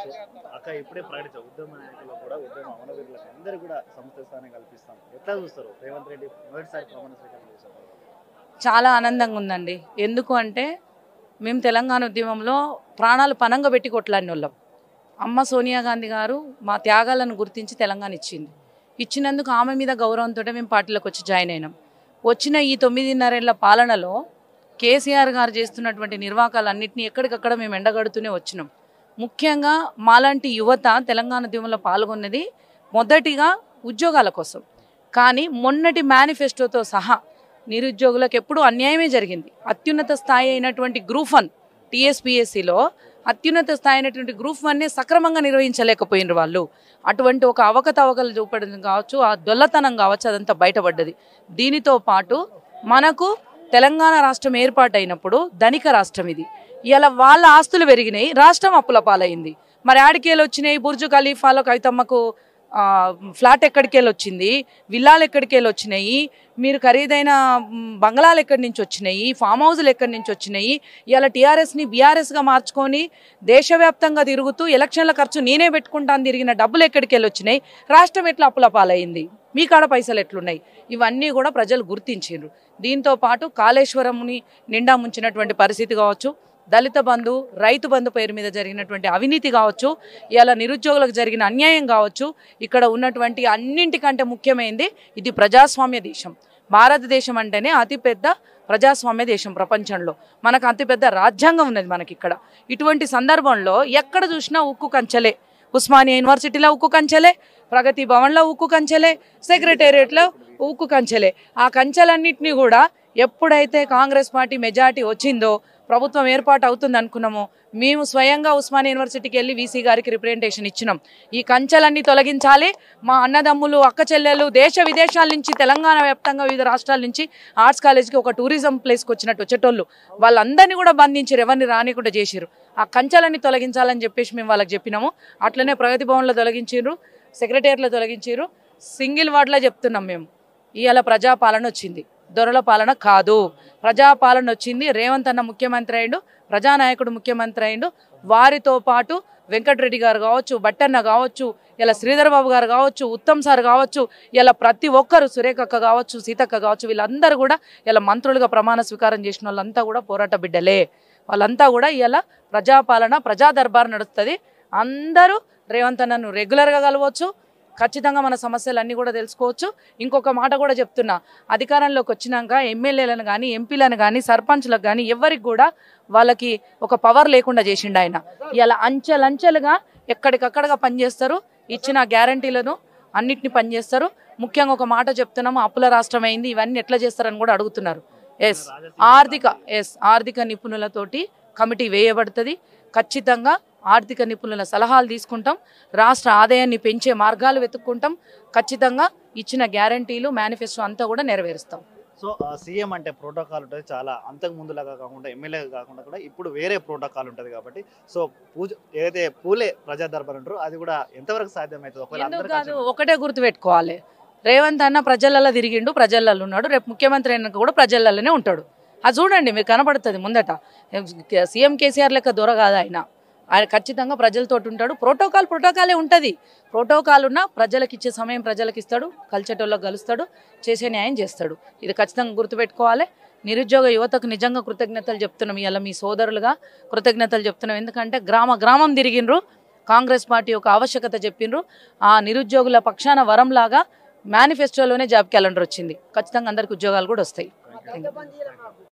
so అక్క ఇప్పుడే ప్రకటించాం ఉద్యమ నాయకులు కూడా ఉద్యమ అమరవీరులకు అందరూ కూడా సంస్థ స్థానం కల్పిస్తాం ఎట్లా చూస్తారు రేవంత్ రెడ్డి మొదటిసారి ప్రమాణ స్వీకారం చేశారు చాలా ఆనందంగా ఉందండి ఎందుకు అంటే మేము తెలంగాణ ఉద్యమంలో ప్రాణాలు పనంగా పెట్టి కొట్లాడిన వాళ్ళం అమ్మ సోనియా గాంధీ గారు మా త్యాగాలను గుర్తించి తెలంగాణ ఇచ్చింది ఇచ్చినందుకు ఆమె మీద గౌరవంతో మేము పార్టీలోకి వచ్చి జాయిన్ అయినాం వచ్చిన ఈ తొమ్మిదిన్నరేళ్ల పాలనలో కేసీఆర్ గారు చేస్తున్నటువంటి నిర్వాహకాలన్నింటినీ ఎక్కడికక్కడ మేము ఎండగడుతూనే వచ్చినాం ముఖ్యంగా మాలాంటి యువత తెలంగాణ దీవుల్లో పాల్గొన్నది మొదటిగా ఉద్యోగాల కోసం కానీ మొన్నటి మేనిఫెస్టోతో సహా నిరుద్యోగులకు ఎప్పుడూ అన్యాయమే జరిగింది అత్యున్నత స్థాయి అయినటువంటి గ్రూప్ వన్ టీఎస్పిఎస్సిలో అత్యున్నత స్థాయి అయినటువంటి గ్రూప్ వన్నే సక్రమంగా నిర్వహించలేకపోయినారు వాళ్ళు అటువంటి ఒక అవకతవకలు చూపడం కావచ్చు ఆ దొల్లతనం కావచ్చు అదంతా బయటపడ్డది దీనితో పాటు మనకు తెలంగాణ రాష్ట్రం ఏర్పాటైనప్పుడు ధనిక రాష్ట్రం ఇది ఇలా వాళ్ళ ఆస్తులు పెరిగినాయి రాష్ట్రం అప్పుల పాలైంది మరి ఆడికేలు వచ్చినాయి బుర్జు ఖలీఫాలో కవితమ్మకు ఫ్లాట్ ఎక్కడికి వెళ్ళి వచ్చింది విల్లాలు ఎక్కడికి వెళ్ళి వచ్చినాయి మీరు ఖరీదైన బంగ్లాలు ఎక్కడి నుంచి వచ్చినాయి ఫామ్ హౌజులు ఎక్కడి నుంచి వచ్చినాయి ఇలా టీఆర్ఎస్ని బీఆర్ఎస్గా మార్చుకొని దేశవ్యాప్తంగా తిరుగుతూ ఎలక్షన్ల ఖర్చు నేనే పెట్టుకుంటాను తిరిగిన డబ్బులు ఎక్కడికి వెళ్ళి వచ్చినాయి రాష్ట్రం ఎట్లా అప్పుల పాలయ్యింది మీ కాడ పైసలు ఎట్లున్నాయి ఇవన్నీ కూడా ప్రజలు గుర్తించారు దీంతో పాటు కాళేశ్వరంని నిండా ముంచినటువంటి పరిస్థితి కావచ్చు దళిత బంధు రైతు బంధు పేరు మీద జరిగినటువంటి అవినీతి కావచ్చు ఇలా నిరుద్యోగులకు జరిగిన అన్యాయం కావచ్చు ఇక్కడ ఉన్నటువంటి అన్నింటికంటే ముఖ్యమైనది ఇది ప్రజాస్వామ్య దేశం భారతదేశం అంటేనే అతిపెద్ద ప్రజాస్వామ్య దేశం ప్రపంచంలో మనకు అతిపెద్ద రాజ్యాంగం ఉన్నది మనకి ఇక్కడ ఇటువంటి సందర్భంలో ఎక్కడ చూసినా ఉక్కు కంచలే ఉస్మానియా యూనివర్సిటీలో ఉక్కు కంచలే ప్రగతి భవన్లో ఉక్కు కంచెలే సెక్రటేరియట్లో ఉక్కు కంచలే ఆ కంచెలన్నింటినీ కూడా ఎప్పుడైతే కాంగ్రెస్ పార్టీ మెజార్టీ వచ్చిందో ప్రభుత్వం ఏర్పాటు అవుతుంది అనుకున్నాము మేము స్వయంగా ఉస్మాన్ యూనివర్సిటీకి వెళ్ళి వీసీ గారికి రిప్రజెంటేషన్ ఇచ్చినాం ఈ కంచెలన్నీ తొలగించాలి మా అన్నదమ్ములు అక్క చెల్లెలు దేశ విదేశాల నుంచి తెలంగాణ వ్యాప్తంగా వివిధ రాష్ట్రాల నుంచి ఆర్ట్స్ కాలేజ్కి ఒక టూరిజం ప్లేస్కి వచ్చినట్టు వచ్చేటోళ్ళు వాళ్ళందరినీ కూడా బంధించారు ఎవరిని రానికుండా చేసిరు ఆ కంచెలన్నీ తొలగించాలని చెప్పేసి మేము వాళ్ళకి చెప్పినాము అట్లనే ప్రగతి భవన్లో తొలగించారు సెక్రటేరియట్లో తొలగించారు సింగిల్ వార్డ్లో చెప్తున్నాం మేము ఇవాళ ప్రజాపాలన వచ్చింది దొరల పాలన కాదు ప్రజాపాలన వచ్చింది రేవంత్ అన్న ముఖ్యమంత్రి అయిండు ప్రజానాయకుడు ముఖ్యమంత్రి అయిండు వారితో పాటు వెంకటరెడ్డి గారు కావచ్చు బట్టన్న కావచ్చు ఇలా శ్రీధర్ బాబు గారు కావచ్చు ఉత్తమ్ సార్ కావచ్చు ఇలా ప్రతి ఒక్కరు సురేఖక్క కావచ్చు సీతక్క కావచ్చు వీళ్ళందరూ కూడా ఇలా మంత్రులుగా ప్రమాణ స్వీకారం చేసిన వాళ్ళంతా కూడా పోరాట బిడ్డలే వాళ్ళంతా కూడా ఇలా ప్రజాపాలన ప్రజా దర్బార్ నడుస్తుంది అందరూ రేవంత్ అన్నను రెగ్యులర్గా కలవచ్చు ఖచ్చితంగా మన సమస్యలన్నీ కూడా తెలుసుకోవచ్చు ఇంకొక మాట కూడా చెప్తున్నా అధికారంలోకి వచ్చినాక ఎమ్మెల్యేలను కానీ ఎంపీలను కానీ సర్పంచ్లకు కానీ ఎవరికి కూడా వాళ్ళకి ఒక పవర్ లేకుండా చేసిండు ఆయన ఇలా అంచెలంచెలుగా ఎక్కడికక్కడగా పనిచేస్తారు ఇచ్చిన గ్యారంటీలను అన్నిటిని పనిచేస్తారు ముఖ్యంగా ఒక మాట చెప్తున్నాము అప్పుల రాష్ట్రం అయింది ఇవన్నీ ఎట్లా చేస్తారని కూడా అడుగుతున్నారు ఎస్ ఆర్థిక ఎస్ ఆర్థిక నిపుణులతోటి కమిటీ వేయబడుతుంది ఖచ్చితంగా ఆర్థిక నిపుణుల సలహాలు తీసుకుంటాం రాష్ట్ర ఆదాయాన్ని పెంచే మార్గాలు వెతుక్కుంటాం ఖచ్చితంగా ఇచ్చిన గ్యారంటీలు మేనిఫెస్టో అంతా కూడా నెరవేరుస్తాం సో సీఎం అంటే ప్రోటోకాల్ ఉంటుంది చాలా అంతకు ముందులాగా కాకుండా ఎమ్మెల్యే కాకుండా కూడా ఇప్పుడు వేరే ప్రోటోకాల్ ఉంటుంది కాబట్టి సో పూజ ఏదైతే పూలే ప్రజా దర్బార్ అది కూడా ఎంతవరకు సాధ్యమవుతుంది ఒకటే గుర్తు పెట్టుకోవాలి రేవంత్ అన్న ప్రజలలో తిరిగిండు ప్రజలలో ఉన్నాడు రేపు ముఖ్యమంత్రి అయినాక కూడా ప్రజలలోనే ఉంటాడు అది చూడండి మీకు కనబడుతుంది ముందట సీఎం కేసీఆర్ లెక్క దూర కాదు ఆయన ఆయన ఖచ్చితంగా ప్రజలతో ఉంటాడు ప్రోటోకాల్ ప్రోటోకాలే ఉంటుంది ప్రోటోకాల్ ఉన్న ప్రజలకు ఇచ్చే సమయం ప్రజలకు ఇస్తాడు కలిసేటోళ్ళకి కలుస్తాడు చేసే న్యాయం చేస్తాడు ఇది ఖచ్చితంగా గుర్తుపెట్టుకోవాలి నిరుద్యోగ యువతకు నిజంగా కృతజ్ఞతలు చెప్తున్నాం ఇలా మీ సోదరులుగా కృతజ్ఞతలు చెప్తున్నాం ఎందుకంటే గ్రామ గ్రామం తిరిగినరు కాంగ్రెస్ పార్టీ యొక్క ఆవశ్యకత చెప్పినరు ఆ నిరుద్యోగుల పక్షాన వరంలాగా మేనిఫెస్టోలోనే జాబ్ క్యాలెండర్ వచ్చింది ఖచ్చితంగా అందరికి ఉద్యోగాలు కూడా వస్తాయి